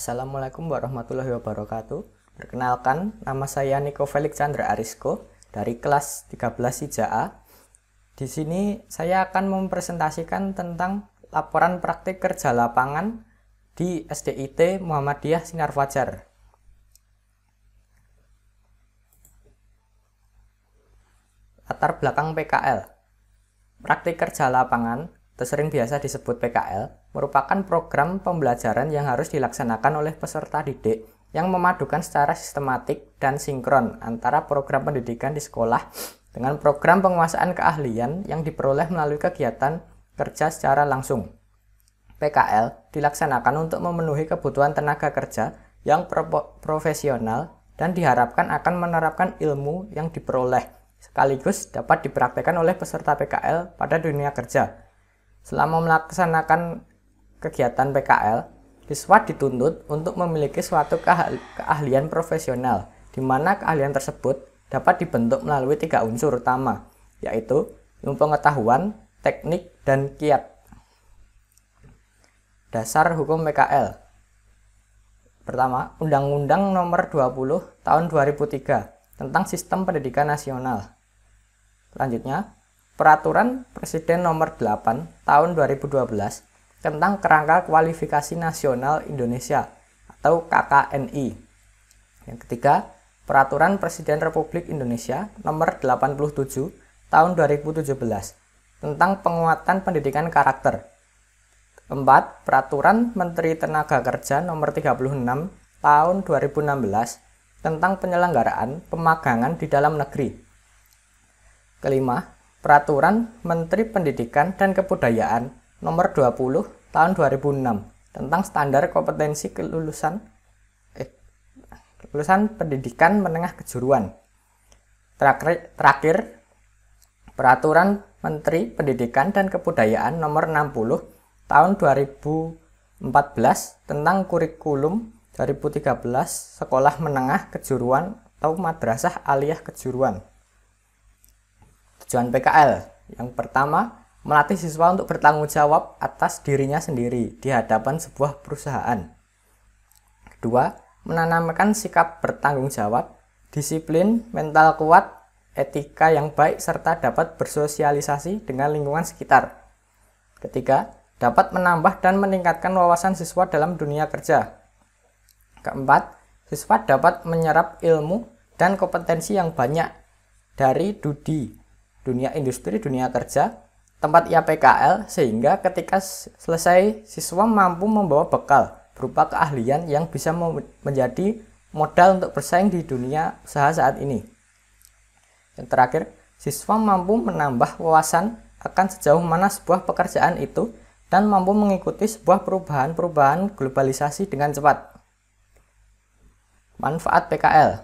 Assalamualaikum warahmatullahi wabarakatuh. Perkenalkan, nama saya Niko Felix Chandra Arisko dari kelas 13 IJA. Di sini saya akan mempresentasikan tentang laporan praktik kerja lapangan di SDIT Muhammadiyah Sinar Fajar. Latar belakang PKL Praktik kerja lapangan atau sering biasa disebut PKL, merupakan program pembelajaran yang harus dilaksanakan oleh peserta didik yang memadukan secara sistematik dan sinkron antara program pendidikan di sekolah dengan program penguasaan keahlian yang diperoleh melalui kegiatan kerja secara langsung. PKL dilaksanakan untuk memenuhi kebutuhan tenaga kerja yang pro profesional dan diharapkan akan menerapkan ilmu yang diperoleh sekaligus dapat dipraktekkan oleh peserta PKL pada dunia kerja Selama melaksanakan kegiatan PKL, siswa dituntut untuk memiliki suatu keahlian profesional, di mana keahlian tersebut dapat dibentuk melalui tiga unsur utama, yaitu ilmu pengetahuan, teknik, dan kiat. Dasar hukum PKL Pertama, Undang-Undang Nomor 20 Tahun 2003 tentang Sistem Pendidikan Nasional. Selanjutnya, Peraturan Presiden Nomor 8 Tahun 2012 tentang Kerangka Kualifikasi Nasional Indonesia atau KKNI. Yang ketiga, Peraturan Presiden Republik Indonesia Nomor 87 Tahun 2017 tentang penguatan pendidikan karakter. Keempat, Peraturan Menteri Tenaga Kerja Nomor 36 Tahun 2016 tentang penyelenggaraan pemagangan di dalam negeri. Kelima, Peraturan Menteri Pendidikan dan Kebudayaan Nomor 20 Tahun 2006 tentang standar kompetensi kelulusan eh, kelulusan pendidikan menengah kejuruan. Terakhir, terakhir Peraturan Menteri Pendidikan dan Kebudayaan Nomor 60 Tahun 2014 tentang kurikulum 2013 Sekolah Menengah Kejuruan atau Madrasah Aliyah Kejuruan tujuan PKL. Yang pertama, melatih siswa untuk bertanggung jawab atas dirinya sendiri di hadapan sebuah perusahaan. Kedua, menanamkan sikap bertanggung jawab, disiplin, mental kuat, etika yang baik serta dapat bersosialisasi dengan lingkungan sekitar. Ketiga, dapat menambah dan meningkatkan wawasan siswa dalam dunia kerja. Keempat, siswa dapat menyerap ilmu dan kompetensi yang banyak dari dudi dunia industri, dunia kerja, tempat ia PKL sehingga ketika selesai siswa mampu membawa bekal berupa keahlian yang bisa menjadi modal untuk bersaing di dunia usaha saat ini. Yang terakhir, siswa mampu menambah wawasan akan sejauh mana sebuah pekerjaan itu dan mampu mengikuti sebuah perubahan-perubahan globalisasi dengan cepat. Manfaat PKL.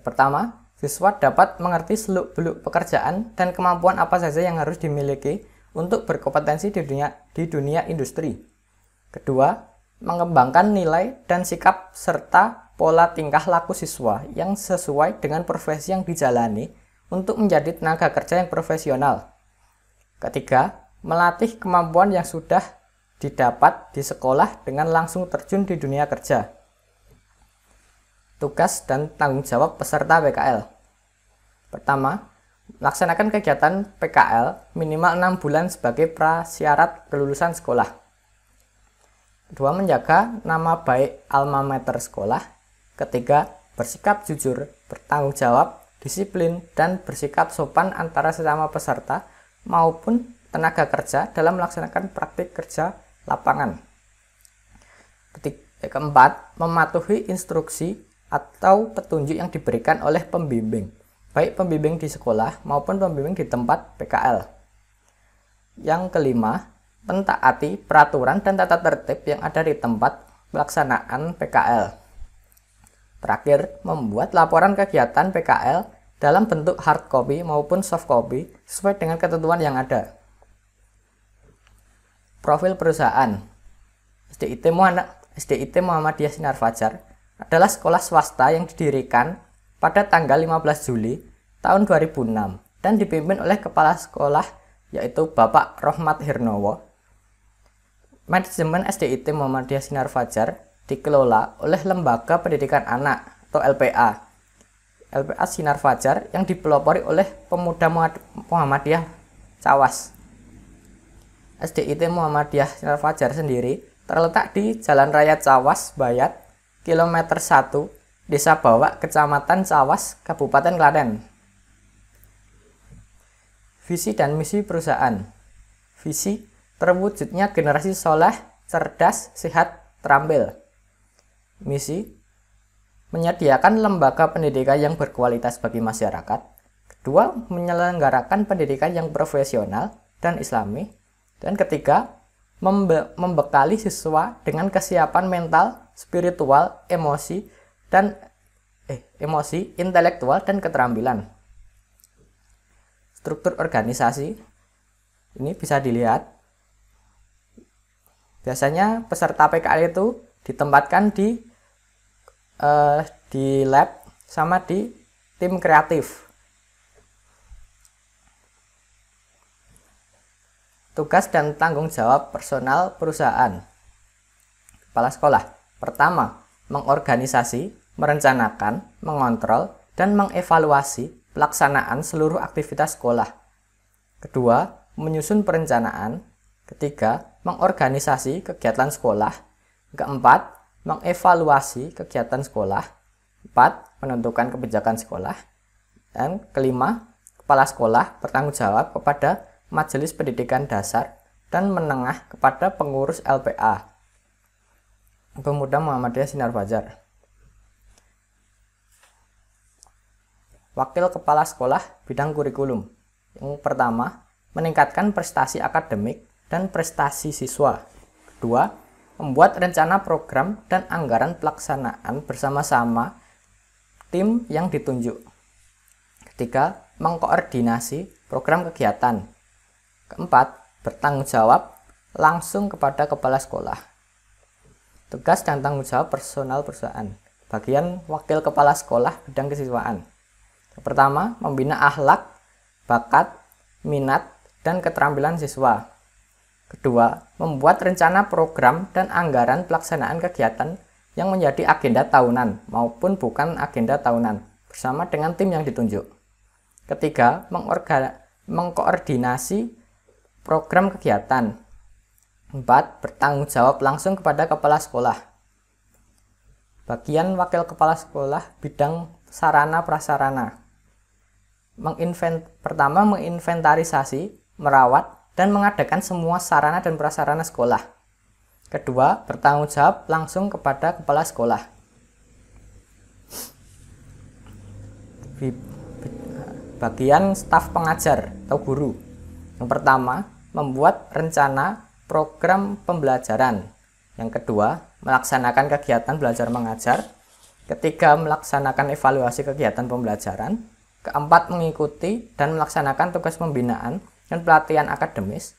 Pertama, Siswa dapat mengerti seluk-beluk pekerjaan dan kemampuan apa saja yang harus dimiliki untuk berkompetensi di dunia, di dunia industri. Kedua, mengembangkan nilai dan sikap serta pola tingkah laku siswa yang sesuai dengan profesi yang dijalani untuk menjadi tenaga kerja yang profesional. Ketiga, melatih kemampuan yang sudah didapat di sekolah dengan langsung terjun di dunia kerja. Tugas dan tanggung jawab peserta BKL. Pertama, laksanakan kegiatan PKL minimal 6 bulan sebagai prasyarat kelulusan sekolah. Kedua, menjaga nama baik alma mater sekolah. Ketiga, bersikap jujur, bertanggung jawab, disiplin, dan bersikap sopan antara sesama peserta maupun tenaga kerja dalam melaksanakan praktik kerja lapangan. ketiga eh, Keempat, mematuhi instruksi atau petunjuk yang diberikan oleh pembimbing baik pembimbing di sekolah maupun pembimbing di tempat PKL. Yang kelima, mentaati peraturan dan tata tertib yang ada di tempat pelaksanaan PKL. Terakhir, membuat laporan kegiatan PKL dalam bentuk hard copy maupun soft copy sesuai dengan ketentuan yang ada. Profil perusahaan SDIT SDIT Muhammadiyah Sinar Fajar adalah sekolah swasta yang didirikan pada tanggal 15 Juli tahun 2006 dan dipimpin oleh kepala sekolah yaitu Bapak Rohmat Hirnowo. Manajemen SDIT Muhammadiyah Sinar Fajar dikelola oleh Lembaga Pendidikan Anak atau LPA. LPA Sinar Fajar yang dipelopori oleh pemuda Muhammadiyah Cawas. SDIT Muhammadiyah Sinar Fajar sendiri terletak di Jalan Raya Cawas Bayat, kilometer 1 Desa Bawak, Kecamatan Sawas, Kabupaten Klaten. Visi dan misi perusahaan. Visi terwujudnya generasi soleh, cerdas, sehat, terampil. Misi menyediakan lembaga pendidikan yang berkualitas bagi masyarakat. Kedua, menyelenggarakan pendidikan yang profesional dan islami. Dan ketiga, membe membekali siswa dengan kesiapan mental, spiritual, emosi, dan eh, emosi, intelektual dan keterampilan. Struktur organisasi ini bisa dilihat. Biasanya peserta PKL itu ditempatkan di eh, di lab sama di tim kreatif. Tugas dan tanggung jawab personal perusahaan. Kepala sekolah. Pertama, mengorganisasi merencanakan, mengontrol, dan mengevaluasi pelaksanaan seluruh aktivitas sekolah. Kedua, menyusun perencanaan. Ketiga, mengorganisasi kegiatan sekolah. Keempat, mengevaluasi kegiatan sekolah. Empat, menentukan kebijakan sekolah. Dan kelima, kepala sekolah bertanggung jawab kepada Majelis Pendidikan Dasar dan Menengah kepada pengurus LPA. Pemuda Muhammadiyah Sinar Fajar. Wakil Kepala Sekolah Bidang Kurikulum. Yang pertama, meningkatkan prestasi akademik dan prestasi siswa. Kedua, membuat rencana program dan anggaran pelaksanaan bersama-sama tim yang ditunjuk. Ketiga, mengkoordinasi program kegiatan. Keempat, bertanggung jawab langsung kepada kepala sekolah. Tugas dan tanggung jawab personal perusahaan. Bagian wakil kepala sekolah bidang kesiswaan. Pertama, membina akhlak, bakat, minat, dan keterampilan siswa. Kedua, membuat rencana program dan anggaran pelaksanaan kegiatan yang menjadi agenda tahunan maupun bukan agenda tahunan bersama dengan tim yang ditunjuk. Ketiga, mengkoordinasi program kegiatan. Empat, bertanggung jawab langsung kepada kepala sekolah. Bagian wakil kepala sekolah bidang sarana prasarana menginvent pertama menginventarisasi, merawat dan mengadakan semua sarana dan prasarana sekolah. Kedua, bertanggung jawab langsung kepada kepala sekolah. Bagian staf pengajar atau guru. Yang pertama, membuat rencana program pembelajaran. Yang kedua, melaksanakan kegiatan belajar mengajar. Ketiga, melaksanakan evaluasi kegiatan pembelajaran. Keempat, mengikuti dan melaksanakan tugas pembinaan dan pelatihan akademis.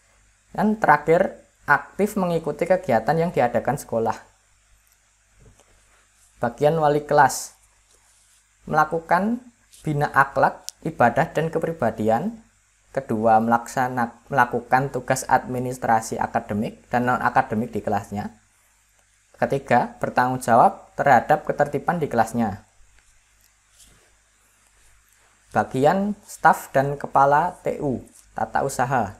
Dan terakhir, aktif mengikuti kegiatan yang diadakan sekolah. Bagian wali kelas melakukan bina akhlak, ibadah dan kepribadian. Kedua, melaksanak melakukan tugas administrasi akademik dan non-akademik di kelasnya. Ketiga, bertanggung jawab terhadap ketertiban di kelasnya bagian staf dan kepala TU, tata usaha.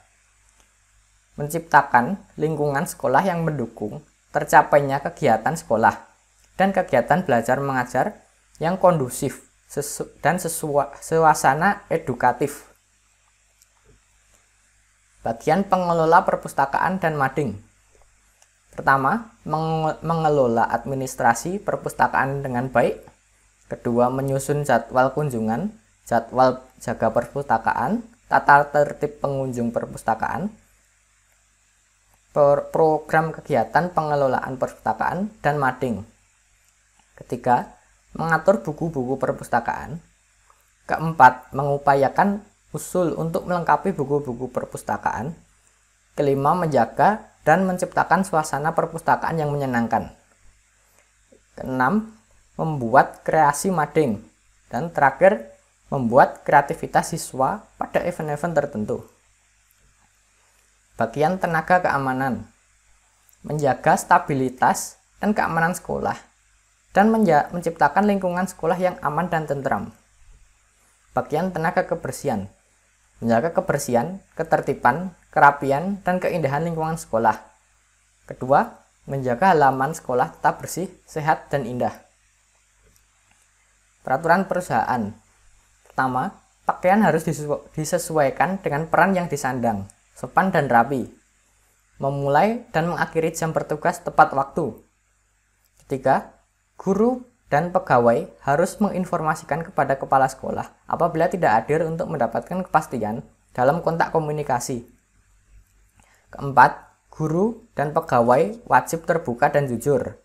Menciptakan lingkungan sekolah yang mendukung tercapainya kegiatan sekolah dan kegiatan belajar mengajar yang kondusif sesu dan suasana edukatif. Bagian pengelola perpustakaan dan mading. Pertama, meng mengelola administrasi perpustakaan dengan baik. Kedua, menyusun jadwal kunjungan jadwal jaga perpustakaan, tata tertib pengunjung perpustakaan, program kegiatan pengelolaan perpustakaan, dan mading. Ketiga, mengatur buku-buku perpustakaan. Keempat, mengupayakan usul untuk melengkapi buku-buku perpustakaan. Kelima, menjaga dan menciptakan suasana perpustakaan yang menyenangkan. Keenam, membuat kreasi mading. Dan terakhir, membuat kreativitas siswa pada event-event tertentu. Bagian tenaga keamanan menjaga stabilitas dan keamanan sekolah dan menciptakan lingkungan sekolah yang aman dan tentram. Bagian tenaga kebersihan menjaga kebersihan, ketertiban, kerapian, dan keindahan lingkungan sekolah. Kedua, menjaga halaman sekolah tetap bersih, sehat, dan indah. Peraturan perusahaan Pertama, pakaian harus disesuaikan dengan peran yang disandang, sopan dan rapi. Memulai dan mengakhiri jam bertugas tepat waktu. Ketiga, guru dan pegawai harus menginformasikan kepada kepala sekolah apabila tidak hadir untuk mendapatkan kepastian dalam kontak komunikasi. Keempat, guru dan pegawai wajib terbuka dan jujur.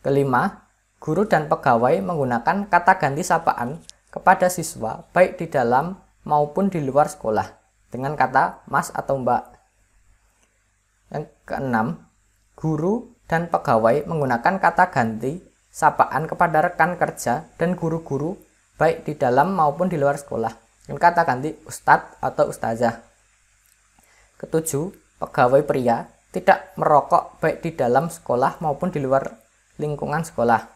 Kelima, guru dan pegawai menggunakan kata ganti sapaan kepada siswa baik di dalam maupun di luar sekolah dengan kata mas atau mbak. Yang keenam, guru dan pegawai menggunakan kata ganti sapaan kepada rekan kerja dan guru-guru baik di dalam maupun di luar sekolah dengan kata ganti ustadz atau ustazah. Ketujuh, pegawai pria tidak merokok baik di dalam sekolah maupun di luar lingkungan sekolah.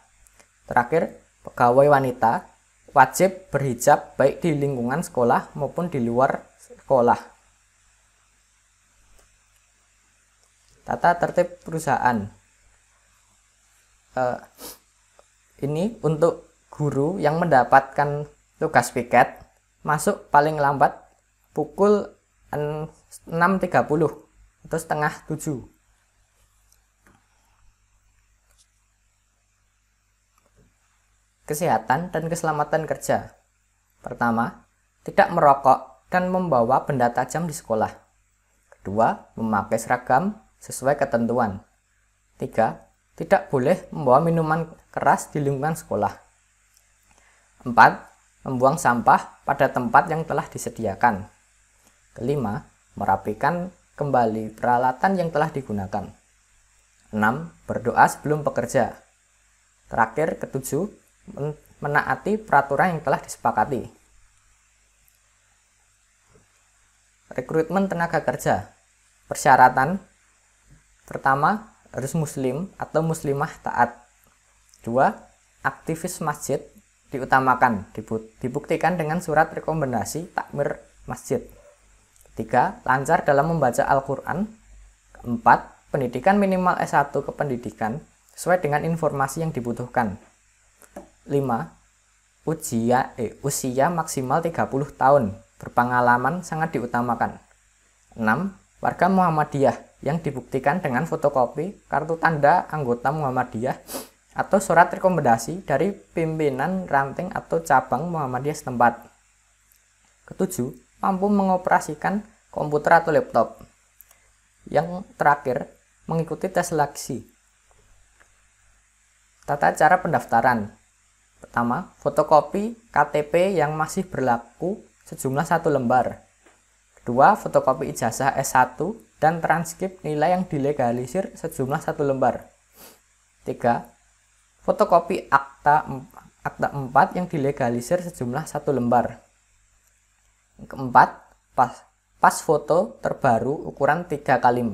Terakhir, pegawai wanita wajib berhijab baik di lingkungan sekolah maupun di luar sekolah. Tata tertib perusahaan. Uh, ini untuk guru yang mendapatkan tugas piket masuk paling lambat pukul 6.30 atau setengah 7 kesehatan dan keselamatan kerja. Pertama, tidak merokok dan membawa benda tajam di sekolah. Kedua, memakai seragam sesuai ketentuan. Tiga, tidak boleh membawa minuman keras di lingkungan sekolah. Empat, membuang sampah pada tempat yang telah disediakan. Kelima, merapikan kembali peralatan yang telah digunakan. Enam, Berdoa sebelum bekerja. Terakhir, ketujuh, menaati peraturan yang telah disepakati. Rekrutmen tenaga kerja. Persyaratan pertama harus muslim atau muslimah taat. Dua, aktivis masjid diutamakan, dibuktikan dengan surat rekomendasi takmir masjid. Tiga lancar dalam membaca Al-Quran. Empat pendidikan minimal S1 kependidikan sesuai dengan informasi yang dibutuhkan. 5. Usia, eh, usia maksimal 30 tahun berpengalaman sangat diutamakan. 6. Warga Muhammadiyah yang dibuktikan dengan fotokopi kartu tanda anggota Muhammadiyah atau surat rekomendasi dari pimpinan ranting atau cabang Muhammadiyah setempat. Ketujuh, mampu mengoperasikan komputer atau laptop. Yang terakhir, mengikuti tes seleksi. Tata cara pendaftaran Pertama, fotokopi KTP yang masih berlaku sejumlah satu lembar. Kedua, fotokopi ijazah S1 dan transkrip nilai yang dilegalisir sejumlah satu lembar. Tiga, fotokopi akta akta 4 yang dilegalisir sejumlah satu lembar. Keempat, pas, pas foto terbaru ukuran 3 x 4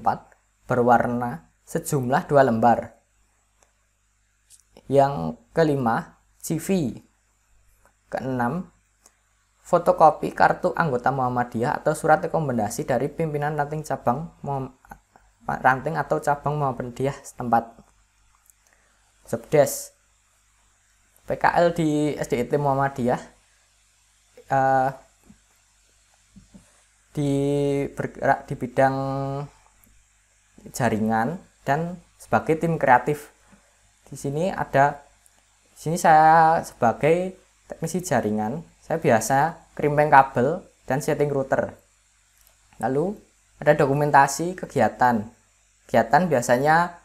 berwarna sejumlah dua lembar. Yang kelima, CV. ke Keenam, fotokopi kartu anggota Muhammadiyah atau surat rekomendasi dari pimpinan ranting cabang ranting atau cabang Muhammadiyah setempat. Subdes PKL di SDIT Muhammadiyah uh, di bergerak di bidang jaringan dan sebagai tim kreatif. Di sini ada sini saya sebagai teknisi jaringan, saya biasa krimpeng kabel dan setting router. Lalu ada dokumentasi kegiatan. Kegiatan biasanya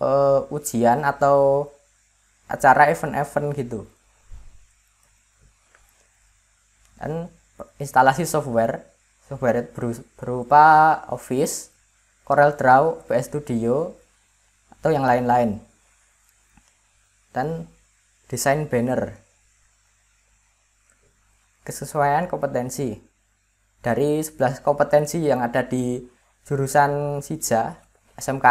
uh, ujian atau acara event-event gitu. Dan instalasi software, software berupa Office, CorelDRAW, PS Studio, atau yang lain-lain. Dan desain banner kesesuaian kompetensi dari 11 kompetensi yang ada di jurusan Sija SMK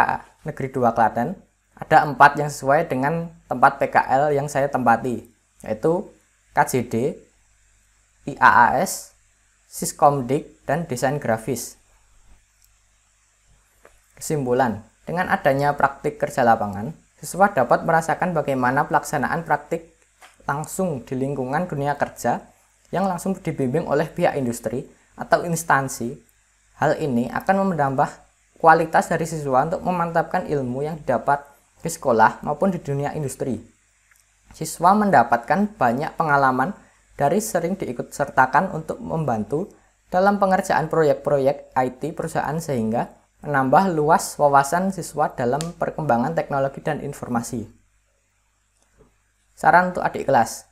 Negeri 2 Klaten ada empat yang sesuai dengan tempat PKL yang saya tempati yaitu KJD, IAAS, Siskomdik, dan desain grafis. Kesimpulan, dengan adanya praktik kerja lapangan, Siswa dapat merasakan bagaimana pelaksanaan praktik langsung di lingkungan dunia kerja yang langsung dibimbing oleh pihak industri atau instansi. Hal ini akan menambah kualitas dari siswa untuk memantapkan ilmu yang didapat di sekolah maupun di dunia industri. Siswa mendapatkan banyak pengalaman dari sering diikut sertakan untuk membantu dalam pengerjaan proyek-proyek IT perusahaan sehingga menambah luas wawasan siswa dalam perkembangan teknologi dan informasi. Saran untuk adik kelas,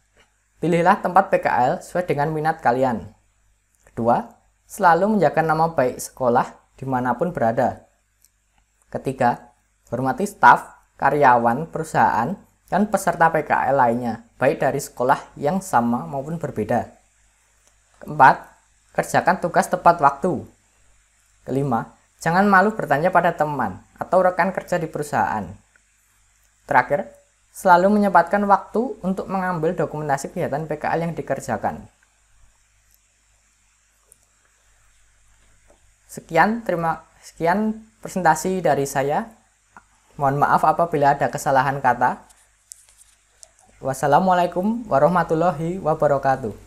pilihlah tempat PKL sesuai dengan minat kalian. Kedua, selalu menjaga nama baik sekolah dimanapun berada. Ketiga, hormati staf, karyawan, perusahaan, dan peserta PKL lainnya, baik dari sekolah yang sama maupun berbeda. Keempat, kerjakan tugas tepat waktu. Kelima, Jangan malu bertanya pada teman atau rekan kerja di perusahaan. Terakhir, selalu menyempatkan waktu untuk mengambil dokumentasi kegiatan PKL yang dikerjakan. Sekian, terima sekian presentasi dari saya. Mohon maaf apabila ada kesalahan kata. Wassalamualaikum warahmatullahi wabarakatuh.